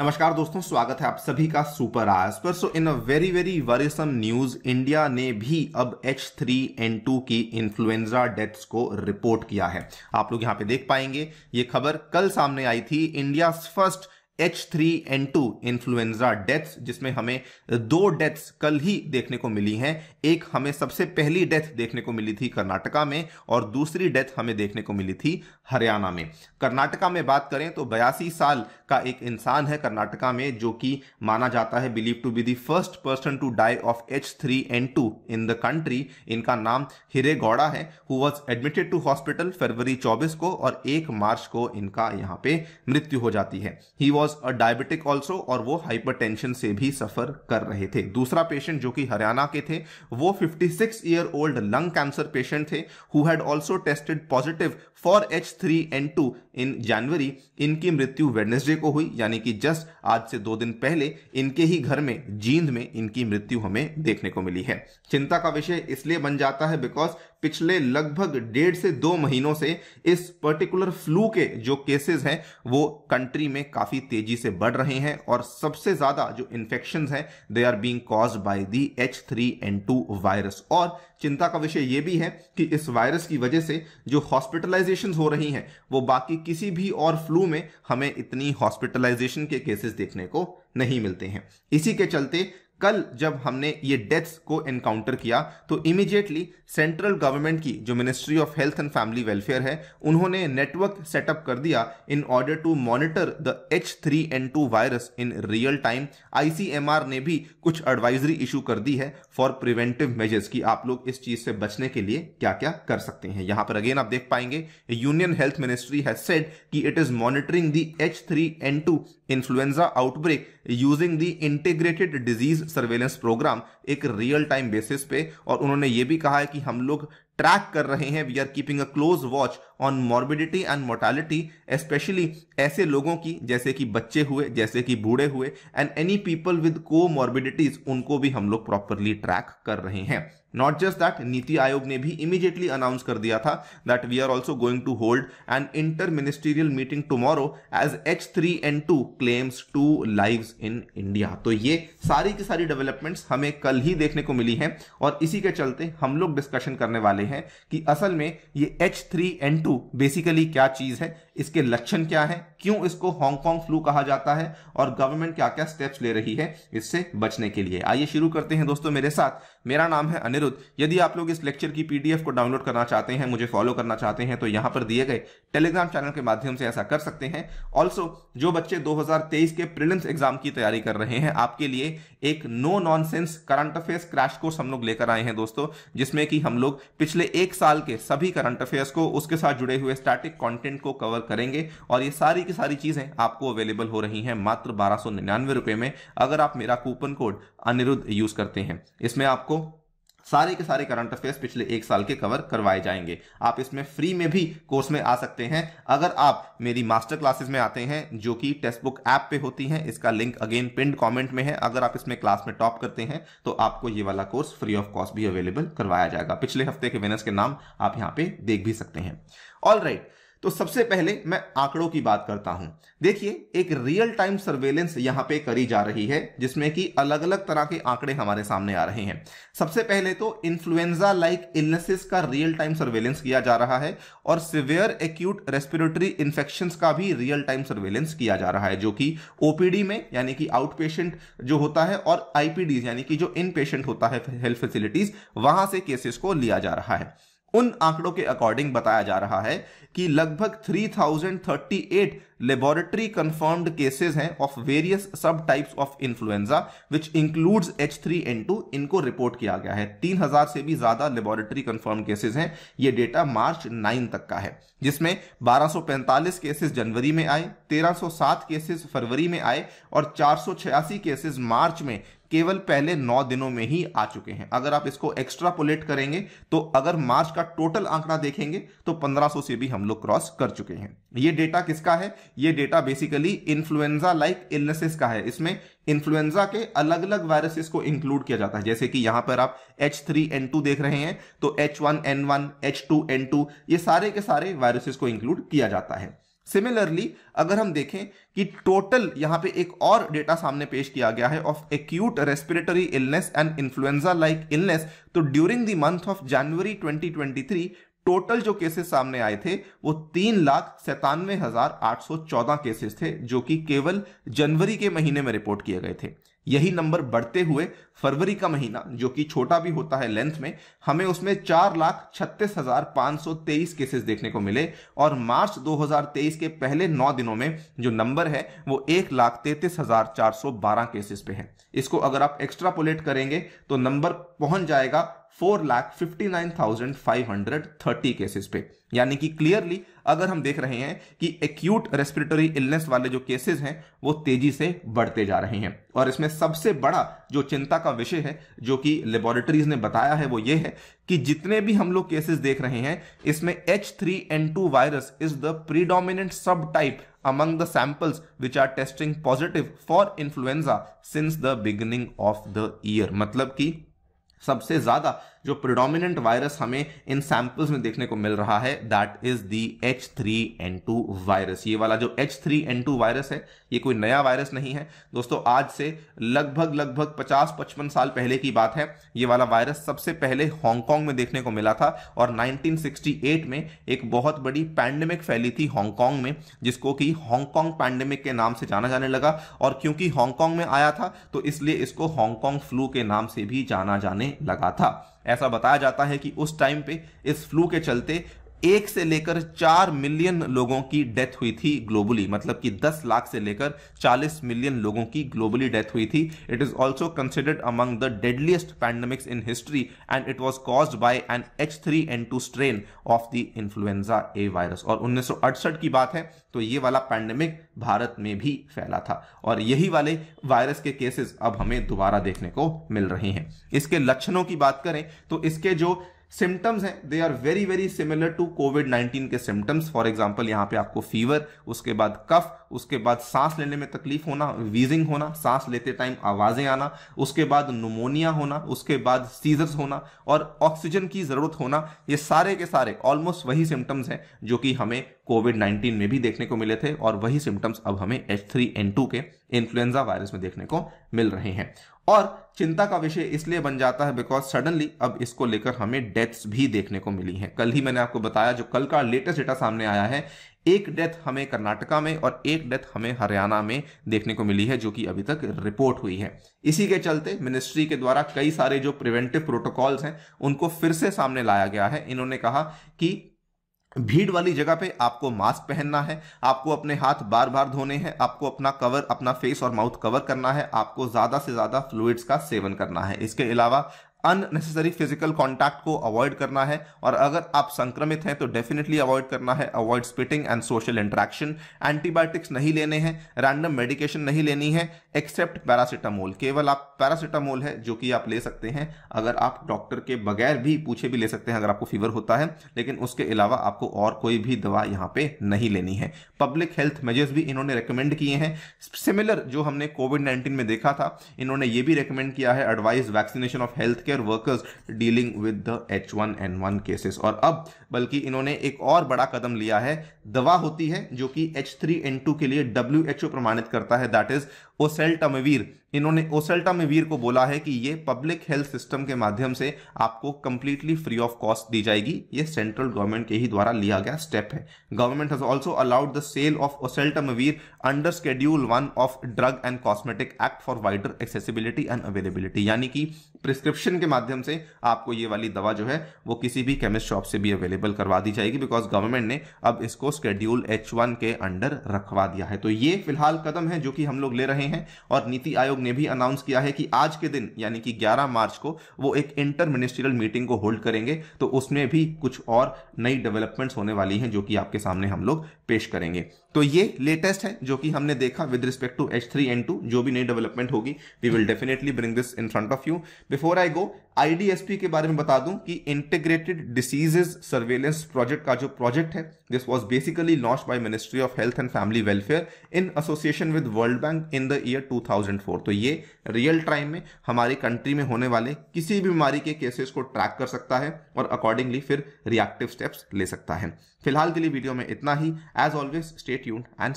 नमस्कार दोस्तों स्वागत है आप सभी का सुपर आज पर so in a very very worrisome news India ने भी अब एच थ्री टू की इन्फ्लुएंजा डेथ्स को रिपोर्ट किया है आप लोग यहां पे देख पाएंगे ये खबर कल सामने आई थी India first H3N2 influenza deaths जिसमें हमें दो डेथ्स कल ही देखने को मिली हैं एक हमें सबसे पहली डेथ देखने को मिली थी कर्नाटका में और दूसरी डेथ हमें देखने को मिली थी हरियाणा में कर्नाटका में बात करें तो बयासी साल का एक इंसान है कर्नाटका में जो कि माना जाता है believe to be the first person to die of H three N two in the country इनका नाम हिरे गौड़ा है who was admitted to hospital फरवरी चौबीस को और एक मार्च को इनका यहाँ पे मृत्यु हो जाती है he was was a diabetic also और वो हाइपरटेंशन से भी सफर कर रहे थे दूसरा पेशेंट जो कि हरियाणा के थे वो 56 year old lung cancer patient थे who had also tested positive for H three N two in January इनकी मृत्यु वेडनेसडे को हुई यानी कि जस्ट आज से दो दिन पहले इनके ही घर में जींद में इनकी मृत्यु हमें देखने को मिली है चिंता का विषय इसलिए बन जाता है बिकॉज पिछले लगभग डेढ़ से दो महीनों से इस पर्टिकुलर फ्लू के जो केसेस हैं वो कंट्री में काफ़ी तेजी से बढ़ रहे हैं और सबसे ज़्यादा जो इन्फेक्शन हैं they are being cause by the H three N two virus और चिंता का विषय ये भी है कि इस वायरस की वजह से जो हॉस्पिटलाइजेशन हो रही हैं वो बाकी किसी भी और फ्लू में हमें इतनी हॉस्पिटलाइजेशन के केसेस देखने को नहीं मिलते हैं इसी के चलते कल जब हमने ये डेथ्स को एनकाउंटर किया तो इमीडिएटली सेंट्रल गवर्नमेंट की जो ministry of health and family welfare है उन्होंने नेटवर्क सेटअप कर दिया in order to monitor the H three N two virus in real time ICMR ने भी कुछ एडवाइजरी इशू कर दी है फॉर प्रिवेंटिव मेजर्स की आप लोग इस चीज से बचने के लिए क्या क्या कर सकते हैं यहां पर अगेन आप देख पाएंगे union health ministry has said कि it is monitoring the H three N two influenza outbreak using the integrated disease surveillance programme एक रियल टाइम बेसिस पे और उन्होंने ये भी कहा है कि हम लोग ट्रैक कर रहे हैं we are keeping a close watch on morbidity and mortality specially ऐसे लोगों की जैसे कि बच्चे हुए जैसे कि बूढ़े हुए एंड एनी पीपल विद को मॉर्बिडिटीज उनको भी हम लोग प्रॉपरली ट्रैक कर रहे हैं नॉट जस्ट दैट नीति आयोग ने भी इमीडिएटली अनाउंस कर दिया था that we are also going to hold an inter ministerial meeting tomorrow as H three N two claims to live in India तो ये सारी की सारी डेवलपमेंट्स हमें कल ही देखने को मिली हैं और इसी के चलते हम लोग डिस्कशन करने वाले हैं कि असल में ये H three N two basically क्या चीज है इसके लक्षण क्या है क्यों इसको हांगकांग फ्लू कहा जाता है और गवर्नमेंट क्या क्या स्टेप्स ले रही है इससे बचने के लिए आइए शुरू करते हैं दोस्तों मेरे साथ मेरा नाम है अनिरुद्ध यदि आप लोग इस लेक्चर की पीडीएफ को डाउनलोड करना चाहते हैं मुझे फॉलो करना चाहते हैं तो यहां पर दिए गए टेलीग्राम चैनल के माध्यम से ऐसा कर सकते हैं ऑल्सो जो बच्चे दो के प्रिलिम्स एग्जाम की तैयारी कर रहे हैं आपके लिए एक no non current affairs crash course हम लोग लेकर आए हैं दोस्तों जिसमें कि हम लोग पिछले एक साल के सभी करंट अफेयर्स को उसके साथ जुड़े हुए स्टैटिक कॉन्टेंट को कवर करेंगे और ये सारी की सारी चीज़ें आपको अवेलेबल हो रही हैं मात्र बारह रुपए में अगर आप मेरा कूपन कोड अनिरुद्ध यूज़ करते हैं इसमें आपको सारे के सारे करंट अफेयर्स पिछले एक साल के कवर करवाए जाएंगे आप इसमें फ्री में भी कोर्स में आ सकते हैं अगर आप मेरी मास्टर क्लासेस में आते हैं जो कि टेक्स्ट बुक ऐप पे होती हैं इसका लिंक अगेन पिंड कमेंट में है अगर आप इसमें क्लास में टॉप करते हैं तो आपको ये वाला कोर्स फ्री ऑफ कॉस्ट भी अवेलेबल करवाया जाएगा पिछले हफ्ते के विनर्स के नाम आप यहाँ पे देख भी सकते हैं ऑल राइट right. तो सबसे पहले मैं आंकड़ों की बात करता हूं देखिए एक रियल टाइम सर्वेलेंस यहां पे करी जा रही है जिसमें कि अलग अलग तरह के आंकड़े हमारे सामने आ रहे हैं सबसे पहले तो इन्फ्लुएंजा लाइक इलनेसेस का रियल टाइम सर्वेलेंस किया जा रहा है और सिवियर एक्यूट रेस्पिरेटरी इन्फेक्शन का भी रियल टाइम सर्वेलेंस किया जा रहा है जो कि ओपीडी में यानी कि आउट पेशेंट जो होता है और आईपीडी यानी कि जो इन पेशेंट होता है हेल्थ फैसिलिटीज वहां से केसेस को लिया जा रहा है उन आंकड़ों के अकॉर्डिंग बताया जा रहा है कि लगभग 3038 लेबोरेटरी कंफर्म्ड केसेस हैं of various sub types of influenza which includes to इनको रिपोर्ट किया गया है 3000 से भी ज्यादा लेबोरेटरी कंफर्म केसेस हैं ये डेटा मार्च 9 तक का है जिसमें 1245 केसेस जनवरी में आए 1307 केसेस फरवरी में आए और छियासी केसेस मार्च में केवल पहले नौ दिनों में ही आ चुके हैं अगर आप इसको एक्स्ट्रापोलेट करेंगे तो अगर मार्च का टोटल आंकड़ा देखेंगे तो 1500 से भी हम लोग क्रॉस कर चुके हैं ये डेटा किसका है ये data basically influenza like illnesses का है इसमें इन्फ्लुएंजा के अलग अलग वायरसेस को इंक्लूड किया जाता है जैसे कि यहां पर आप एच देख रहे हैं तो एच वन ये सारे के सारे वायरसेस को इंक्लूड किया जाता है सिमिलरली अगर हम देखें कि टोटल यहाँ पे एक और डेटा सामने पेश किया गया है of acute respiratory illness and influenza like illness तो during the month of January 2023 total जो केसेस सामने आए थे वो तीन लाख सैतानवे हजार आठ सौ चौदह केसेस थे जो कि केवल जनवरी के महीने में रिपोर्ट किए गए थे यही नंबर बढ़ते हुए फरवरी का महीना जो कि छोटा भी होता है लेंथ में हमें उसमें चार लाख छत्तीस हजार पांच सौ तेईस केसेस देखने को मिले और मार्च 2023 के पहले नौ दिनों में जो नंबर है वो एक लाख तैतीस हजार चार सौ बारह केसेस पे है इसको अगर आप एक्स्ट्रापोलेट करेंगे तो नंबर पहुंच जाएगा four lakh fifty nine thousand five hundred thirty cases पे यानी कि क्लियरली अगर हम देख रहे हैं कि एक्यूट रेस्पिरेटरी इलनेस वाले जो केसेस हैं वो तेजी से बढ़ते जा रहे हैं और इसमें सबसे बड़ा जो चिंता का विषय है जो कि लेबोरेटरीज ने बताया है वो ये है कि जितने भी हम लोग केसेस देख रहे हैं इसमें H three N two virus is the predominant sub type among the samples which are testing positive for influenza since the beginning of the year मतलब कि सबसे ज्यादा जो प्रिडोमिनेंट वायरस हमें इन सैंपल्स में देखने को मिल रहा है that is the H three N two virus ये वाला जो H three N two virus है ये कोई नया वायरस नहीं है दोस्तों आज से लगभग लगभग 50-55 साल पहले की बात है ये वाला वायरस सबसे पहले हांगकांग में देखने को मिला था और 1968 में एक बहुत बड़ी पैंडेमिक फैली थी हांगकांग में जिसको कि हांगकांग पैंडेमिक के नाम से जाना जाने लगा और क्योंकि हांगकांग में आया था तो इसलिए इसको हांगकांग फ्लू के नाम से भी जाना जाने लगा था ऐसा बताया जाता है कि उस टाइम पे इस फ्लू के चलते एक से लेकर चार मिलियन लोगों की डेथ हुई थी ग्लोबली मतलब कि 10 लाख से लेकर 40 मिलियन लोगों की ग्लोबली डेथ हुई थी it is also considered among the deadliest pandemics in history and it was cause by an H three N two strain of the influenza A virus और उन्नीस की बात है तो ये वाला पैंडमिक भारत में भी फैला था और यही वाले वायरस के केसेस अब हमें दोबारा देखने को मिल रहे हैं इसके लक्षणों की बात करें तो इसके जो सिम्टम्स हैं they are very very similar to COVID 19 के सिम्टम्स फॉर एग्जांपल यहाँ पे आपको फीवर उसके बाद कफ उसके बाद सांस लेने में तकलीफ होना वीजिंग होना सांस लेते टाइम आवाजें आना उसके बाद नुमोनिया होना उसके बाद सीजर्स होना और ऑक्सीजन की जरूरत होना ये सारे के सारे ऑलमोस्ट वही सिम्टम्स हैं जो कि हमें कोविड 19 में भी देखने को मिले थे और वही सिम्टम्स अब हमें टू के इन्फ्लुएंजा वायरस में देखने को मिल रहे हैं और चिंता का विषय इसलिए बन जाता है बिकॉज सडनली अब इसको लेकर हमें डेथ्स भी देखने को मिली हैं कल ही मैंने आपको बताया जो कल का लेटेस्ट डेटा सामने आया है एक डेथ हमें कर्नाटका में और एक डेथ हमें हरियाणा में देखने को मिली है जो कि अभी तक रिपोर्ट हुई है इसी के चलते मिनिस्ट्री के द्वारा कई सारे जो प्रिवेंटिव प्रोटोकॉल्स हैं उनको फिर से सामने लाया गया है इन्होंने कहा कि भीड़ वाली जगह पे आपको मास्क पहनना है आपको अपने हाथ बार बार धोने हैं आपको अपना कवर अपना फेस और माउथ कवर करना है आपको ज़्यादा से ज़्यादा फ्लूइड्स का सेवन करना है इसके अलावा अननेसेसरी फिजिकल कॉन्टैक्ट को अवॉइड करना है और अगर आप संक्रमित हैं तो डेफिनेटली अवॉइड करना है avoid spitting and social interaction antibiotics नहीं लेने हैं रैंडम मेडिकेशन नहीं लेनी है एक्सेप्ट पैरासिटामोल केवल आप पैरासिटामोल है जो कि आप ले सकते हैं अगर आप डॉक्टर के बगैर भी पूछे भी ले सकते हैं अगर आपको फीवर होता है लेकिन उसके अलावा आपको और कोई भी दवा यहाँ पे नहीं लेनी है पब्लिक हेल्थ मेजर्स भी इन्होंने रिकमेंड किए हैं सिमिलर जो हमने कोविड नाइन्टीन में देखा था इन्होंने ये भी रिकमेंड किया है advice vaccination of health care healthcare workers dealing with the H one N one cases और अब बल्कि इन्होंने एक और बड़ा कदम लिया है दवा होती है जो कि एच थ्री एन टू के लिए डब्ल्यू एच ओ प्रमाणित करता है दैट इज ओसेल्टामिवीर इन्होंने ओसेल्टामिवीर को बोला है कि ये पब्लिक हेल्थ सिस्टम के माध्यम से आपको कंप्लीटली फ्री ऑफ कॉस्ट दी जाएगी ये सेंट्रल गवर्नमेंट के ही द्वारा लिया गया स्टेप है government has also allowed the sale of oseltamivir under schedule one of drug and cosmetic act for wider accessibility and availability यानी कि प्रिस्क्रिप्शन के माध्यम से आपको ये वाली दवा जो है वो किसी भी केमिस्ट शॉप से भी अवेलेबल करवा दी जाएगी बिकॉज गवर्नमेंट ने अब इसको स्केड्यूल एच के अंडर रखवा दिया है तो ये फिलहाल कदम है जो कि हम लोग ले रहे हैं और नीति आयोग ने भी अनाउंस किया है कि आज के दिन यानी कि ग्यारह मार्च को वो एक इंटर मिनिस्ट्रियल मीटिंग को होल्ड करेंगे तो उसमें भी कुछ और नई डेवलपमेंट्स होने वाली हैं जो कि आपके सामने हम लोग पेश करेंगे तो ये लेटेस्ट है जो कि हमने देखा with respect to H three N two जो भी नई डेवलपमेंट होगी we will definitely bring this in front of you before I go IDSP के बारे में बता दूं कि इंटीग्रेटेड डिसीजेज सर्वेलेंस प्रोजेक्ट का जो प्रोजेक्ट है this was basically launch by ministry of health and family welfare in association with World Bank in the year 2004 तो ये रियल टाइम में हमारी कंट्री में होने वाले किसी भी बीमारी के केसेस को ट्रैक कर सकता है और अकॉर्डिंगली फिर रिएक्टिव स्टेप्स ले सकता है फिलहाल के लिए वीडियो में इतना ही एज ऑलवेज स्टेट यून एंड